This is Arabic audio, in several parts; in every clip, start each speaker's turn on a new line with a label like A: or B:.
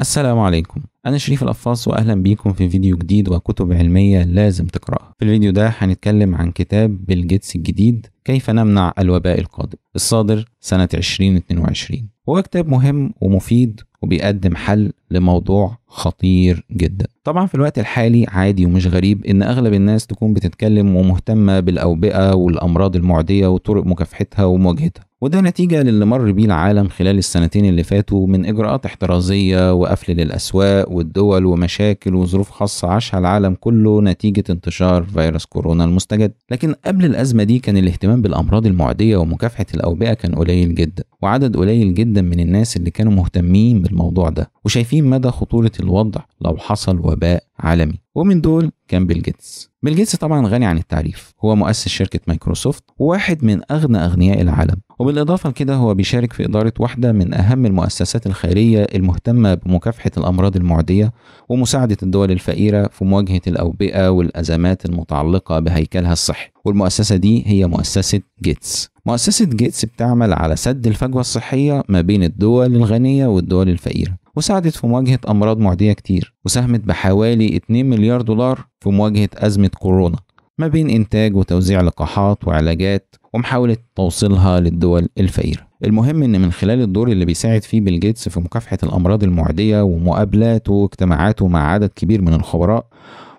A: السلام عليكم أنا شريف القفاص وأهلا بيكم في فيديو جديد وكتب علمية لازم تقرأها في الفيديو ده هنتكلم عن كتاب بيل جيتس الجديد كيف نمنع الوباء القادم الصادر سنة 2022 هو كتاب مهم ومفيد وبيقدم حل لموضوع خطير جدا طبعا في الوقت الحالي عادي ومش غريب ان اغلب الناس تكون بتتكلم ومهتمه بالاوبئه والامراض المعديه وطرق مكافحتها ومواجهتها وده نتيجة للي مر بيه العالم خلال السنتين اللي فاتوا من إجراءات احترازية وقفل للأسواق والدول ومشاكل وظروف خاصة عاشها العالم كله نتيجة انتشار فيروس كورونا المستجد لكن قبل الأزمة دي كان الاهتمام بالأمراض المعدية ومكافحة الأوبئة كان قليل جدا وعدد قليل جدا من الناس اللي كانوا مهتمين الموضوع ده وشايفين مدى خطورة الوضع لو حصل وباء عالمي ومن دول كان بيل جيتس بيل جيتس طبعا غني عن التعريف هو مؤسس شركة مايكروسوفت وواحد من أغنى أغنياء العالم وبالإضافة لكده هو بيشارك في إدارة واحدة من أهم المؤسسات الخيرية المهتمة بمكافحة الأمراض المعدية ومساعدة الدول الفقيرة في مواجهة الأوبئة والأزمات المتعلقة بهيكلها الصحي والمؤسسة دي هي مؤسسة جيتس مؤسسة جيتس بتعمل على سد الفجوة الصحية ما بين الدول الغنية والدول الفقيرة وساعدت في مواجهة أمراض معدية كتير وساهمت بحوالي 2 مليار دولار في مواجهة أزمة كورونا ما بين إنتاج وتوزيع لقاحات وعلاجات ومحاولة توصيلها للدول الفقيرة المهم إن من خلال الدور اللي بيساعد فيه بيل جيتس في مكافحة الأمراض المعدية ومقابلاته واجتماعاته مع عدد كبير من الخبراء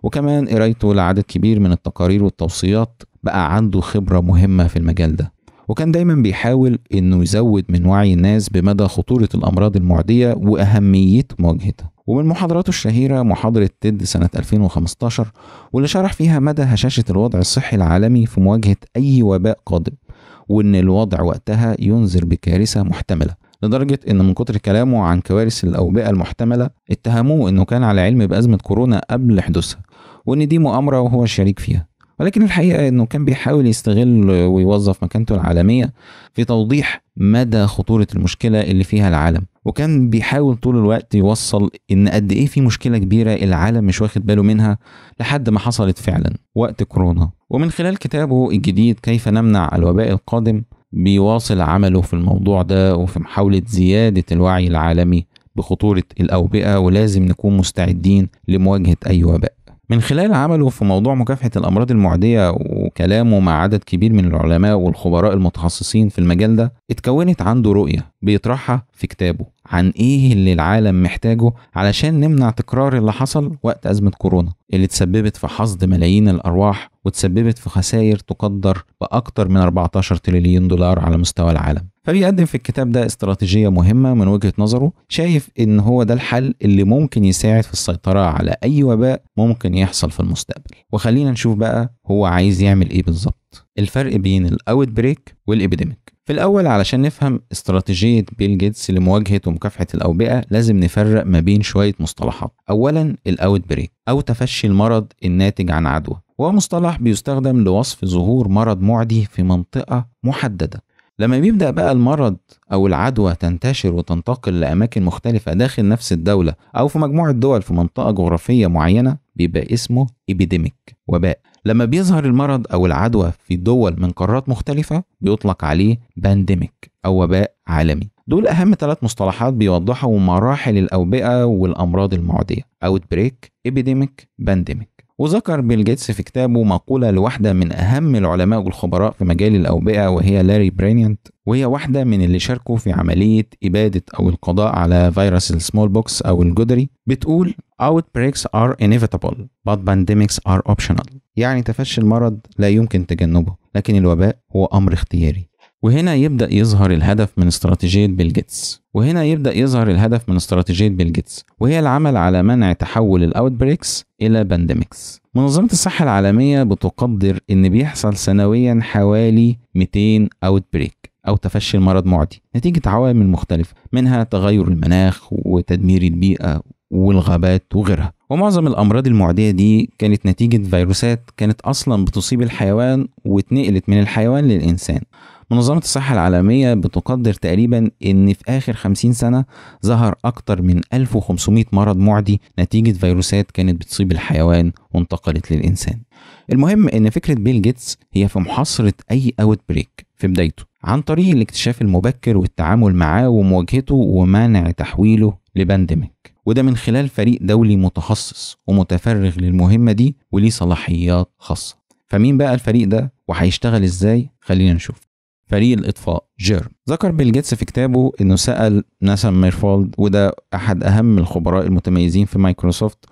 A: وكمان قرايته لعدد كبير من التقارير والتوصيات بقى عنده خبرة مهمة في المجال ده وكان دايما بيحاول انه يزود من وعي الناس بمدى خطورة الامراض المعدية واهمية مواجهتها ومن محاضراته الشهيرة محاضرة تيد سنة 2015 واللي شرح فيها مدى هشاشة الوضع الصحي العالمي في مواجهة أي وباء قادم وإن الوضع وقتها ينذر بكارثة محتملة لدرجة إن من كتر كلامه عن كوارث الأوبئة المحتملة اتهموه إنه كان على علم بأزمة كورونا قبل حدوثها وإن دي مؤامرة وهو شريك فيها ولكن الحقيقة إنه كان بيحاول يستغل ويوظف مكانته العالمية في توضيح مدى خطورة المشكلة اللي فيها العالم وكان بيحاول طول الوقت يوصل ان قد ايه في مشكله كبيره العالم مش واخد باله منها لحد ما حصلت فعلا وقت كورونا ومن خلال كتابه الجديد كيف نمنع الوباء القادم بيواصل عمله في الموضوع ده وفي محاوله زياده الوعي العالمي بخطوره الاوبئه ولازم نكون مستعدين لمواجهه اي وباء من خلال عمله في موضوع مكافحة الأمراض المعدية وكلامه مع عدد كبير من العلماء والخبراء المتخصصين في المجال ده اتكونت عنده رؤية بيطرحها في كتابه عن إيه اللي العالم محتاجه علشان نمنع تكرار اللي حصل وقت أزمة كورونا اللي تسببت في حصد ملايين الأرواح وتسببت في خسائر تقدر بأكثر من 14 تريليون دولار على مستوى العالم فبيقدم في الكتاب ده استراتيجية مهمة من وجهة نظره شايف إن هو ده الحل اللي ممكن يساعد في السيطرة على أي وباء ممكن يحصل في المستقبل وخلينا نشوف بقى هو عايز يعمل إيه بالظبط الفرق بين الأوت بريك والإبيديميك في الأول علشان نفهم استراتيجية بيل جيتس لمواجهة ومكافحة الأوبئة لازم نفرق ما بين شوية مصطلحات أولا الأوت بريك أو تفشي المرض الناتج عن عدوى وهو مصطلح بيستخدم لوصف ظهور مرض معدي في منطقة محددة لما بيبدأ بقى المرض أو العدوى تنتشر وتنتقل لأماكن مختلفة داخل نفس الدولة أو في مجموعة دول في منطقة جغرافية معينة بيبقى اسمه إبيديميك وباء لما بيظهر المرض أو العدوى في دول من قارات مختلفة بيطلق عليه بانديميك أو وباء عالمي دول أهم ثلاث مصطلحات بيوضحوا مراحل الأوبئة والأمراض المعدية Outbreak, Epidemic, Pandemic وذكر بيل جيتس في كتابه مقولة لواحدة من أهم العلماء والخبراء في مجال الأوبئة وهي لاري برينيانت وهي واحدة من اللي شاركوا في عملية إبادة أو القضاء على فيروس السمول بوكس أو الجدري بتقول Outbreaks are inevitable but pandemics are optional يعني تفشي المرض لا يمكن تجنبه لكن الوباء هو أمر اختياري وهنا يبدأ يظهر الهدف من استراتيجية بيل جيتس وهنا يبدأ يظهر الهدف من استراتيجية بيل جيتس وهي العمل على منع تحول الأوتبريكس إلى بانديميكس منظمة الصحة العالمية بتقدر إن بيحصل سنويا حوالي 200 أوتبريك أو تفشي المرض معدي نتيجة عوامل مختلفة منها تغير المناخ وتدمير البيئة والغابات وغيرها ومعظم الأمراض المعدية دي كانت نتيجة فيروسات كانت أصلا بتصيب الحيوان واتنقلت من الحيوان للإنسان منظمة الصحة العالمية بتقدر تقريبا إن في آخر 50 سنة ظهر أكتر من 1500 مرض معدي نتيجة فيروسات كانت بتصيب الحيوان وانتقلت للإنسان المهم إن فكرة بيل جيتس هي في محاصرة أي أوت بريك في بدايته عن طريق الاكتشاف المبكر والتعامل معاه ومواجهته ومنع تحويله لبانديميك وده من خلال فريق دولي متخصص ومتفرغ للمهمة دي وليه صلاحيات خاصة فمين بقى الفريق ده وهيشتغل ازاي خلينا نشوف فريق الإطفاء جيرم ذكر بيل جيتس في كتابه إنه سأل ناسا ميرفولد وده أحد أهم الخبراء المتميزين في مايكروسوفت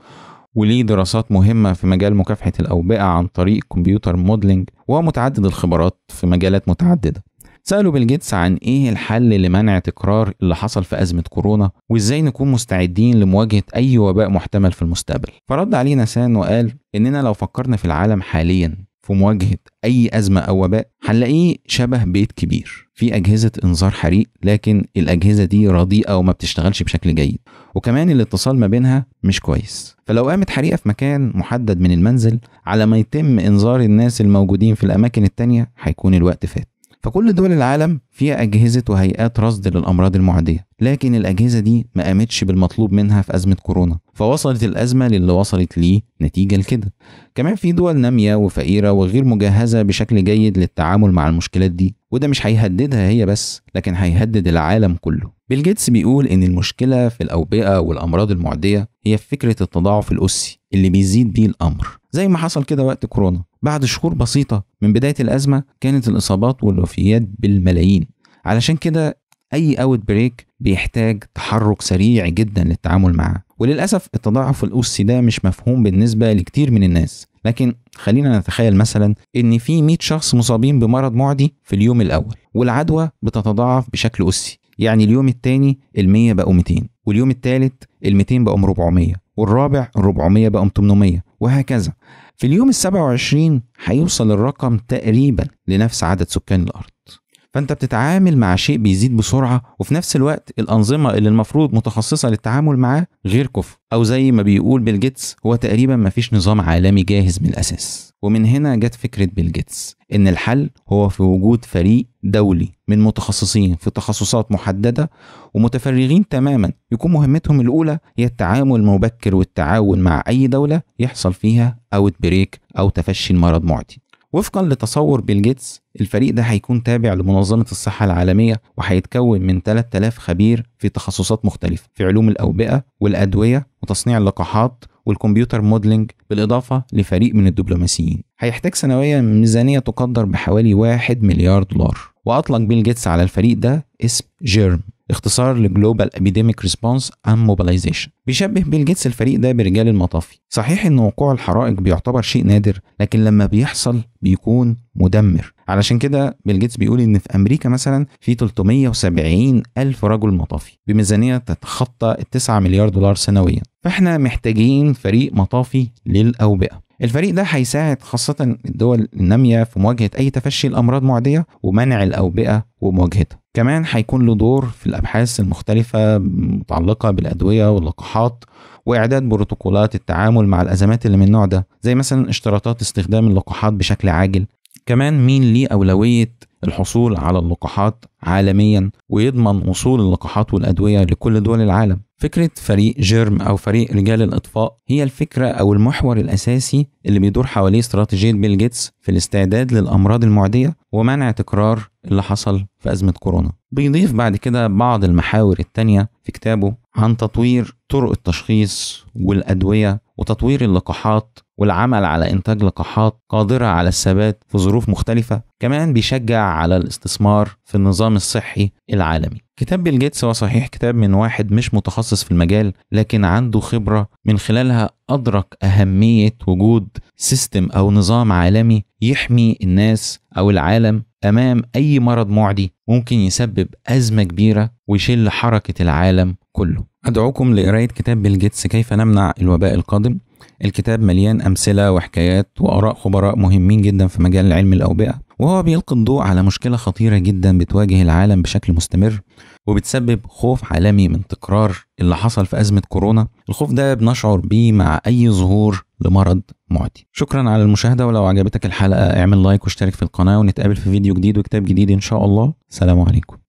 A: وليه دراسات مهمة في مجال مكافحة الأوبئة عن طريق كمبيوتر موديلنج ومتعدد الخبرات في مجالات متعددة سألوا بيل جيتس عن إيه الحل لمنع تكرار اللي حصل في أزمة كورونا وإزاي نكون مستعدين لمواجهة أي وباء محتمل في المستقبل فرد عليه نسان وقال إننا لو فكرنا في العالم حاليا في مواجهة أي أزمة أو وباء هنلاقيه شبه بيت كبير في أجهزة إنذار حريق لكن الأجهزة دي رديئة وما بتشتغلش بشكل جيد وكمان الاتصال ما بينها مش كويس فلو قامت حريقة في مكان محدد من المنزل على ما يتم إنذار الناس الموجودين في الأماكن التانية هيكون الوقت فات فكل دول العالم فيها أجهزة وهيئات رصد للأمراض المعدية لكن الأجهزة دي ما قامتش بالمطلوب منها في أزمة كورونا فوصلت الأزمة للي وصلت ليه نتيجة لكده كمان في دول نامية وفقيرة وغير مجهزة بشكل جيد للتعامل مع المشكلات دي وده مش هيهددها هي بس لكن هيهدد العالم كله بيل جيتس بيقول إن المشكلة في الأوبئة والأمراض المعدية هي في فكرة التضاعف الأسي اللي بيزيد بيه الامر زي ما حصل كده وقت كورونا بعد شهور بسيطه من بدايه الازمه كانت الاصابات والوفيات بالملايين علشان كده اي اوت بريك بيحتاج تحرك سريع جدا للتعامل معاه وللاسف التضاعف الاسي ده مش مفهوم بالنسبه لكتير من الناس لكن خلينا نتخيل مثلا ان في 100 شخص مصابين بمرض معدي في اليوم الاول والعدوى بتتضاعف بشكل اسي يعني اليوم الثاني ال100 بقوا 200 واليوم الثالث ال200 بقوا 400 والرابع 400 بقى 800 وهكذا في اليوم ال 27 هيوصل الرقم تقريبا لنفس عدد سكان الأرض فانت بتتعامل مع شيء بيزيد بسرعه وفي نفس الوقت الانظمه اللي المفروض متخصصه للتعامل معاه غير كفء او زي ما بيقول بيل جيتس هو تقريبا ما فيش نظام عالمي جاهز من الاساس ومن هنا جت فكره بيل جيتس ان الحل هو في وجود فريق دولي من متخصصين في تخصصات محدده ومتفرغين تماما يكون مهمتهم الاولى هي التعامل المبكر والتعاون مع اي دوله يحصل فيها اوت بريك او تفشي المرض معدي وفقا لتصور بيل جيتس الفريق ده هيكون تابع لمنظمة الصحة العالمية وهيتكون من 3000 خبير في تخصصات مختلفة في علوم الأوبئة والأدوية وتصنيع اللقاحات والكمبيوتر موديلنج بالإضافة لفريق من الدبلوماسيين هيحتاج سنويا ميزانية تقدر بحوالي 1 مليار دولار وأطلق بيل جيتس على الفريق ده اسم جيرم اختصار لجلوبال ابيديميك ريسبونس اند موبيلايزيشن بيشبه بيل جيتس الفريق ده برجال المطافي صحيح ان وقوع الحرائق بيعتبر شيء نادر لكن لما بيحصل بيكون مدمر علشان كده بيل جيتس بيقول ان في امريكا مثلا في 370 الف رجل مطافي بميزانيه تتخطى ال 9 مليار دولار سنويا فاحنا محتاجين فريق مطافي للاوبئه الفريق ده هيساعد خاصة الدول النامية في مواجهة أي تفشي الأمراض معدية ومنع الأوبئة ومواجهتها كمان هيكون له دور في الأبحاث المختلفة المتعلقه بالأدوية واللقاحات وإعداد بروتوكولات التعامل مع الأزمات اللي من النوع ده زي مثلا اشتراطات استخدام اللقاحات بشكل عاجل كمان مين ليه أولوية الحصول على اللقاحات عالميا ويضمن وصول اللقاحات والأدوية لكل دول العالم فكرة فريق جيرم أو فريق رجال الإطفاء هي الفكرة أو المحور الأساسي اللي بيدور حواليه استراتيجية بيل جيتس في الاستعداد للأمراض المعدية ومنع تكرار اللي حصل في أزمة كورونا بيضيف بعد كده بعض المحاور التانية في كتابه عن تطوير طرق التشخيص والأدوية وتطوير اللقاحات والعمل على إنتاج لقاحات قادرة على الثبات في ظروف مختلفة كمان بيشجع على الاستثمار في النظام الصحي العالمي كتاب بيل جيتس هو صحيح كتاب من واحد مش متخصص في المجال لكن عنده خبرة من خلالها أدرك أهمية وجود سيستم أو نظام عالمي يحمي الناس أو العالم أمام أي مرض معدي ممكن يسبب أزمة كبيرة ويشل حركة العالم كله أدعوكم لقراية كتاب بيل جيتس كيف نمنع الوباء القادم الكتاب مليان أمثلة وحكايات وآراء خبراء مهمين جدا في مجال علم الأوبئة وهو بيلقي الضوء على مشكلة خطيرة جدا بتواجه العالم بشكل مستمر وبتسبب خوف عالمي من تكرار اللي حصل في أزمة كورونا الخوف ده بنشعر بيه مع أي ظهور لمرض معدي شكرا على المشاهدة ولو عجبتك الحلقة اعمل لايك واشترك في القناة ونتقابل في فيديو جديد وكتاب جديد إن شاء الله سلام عليكم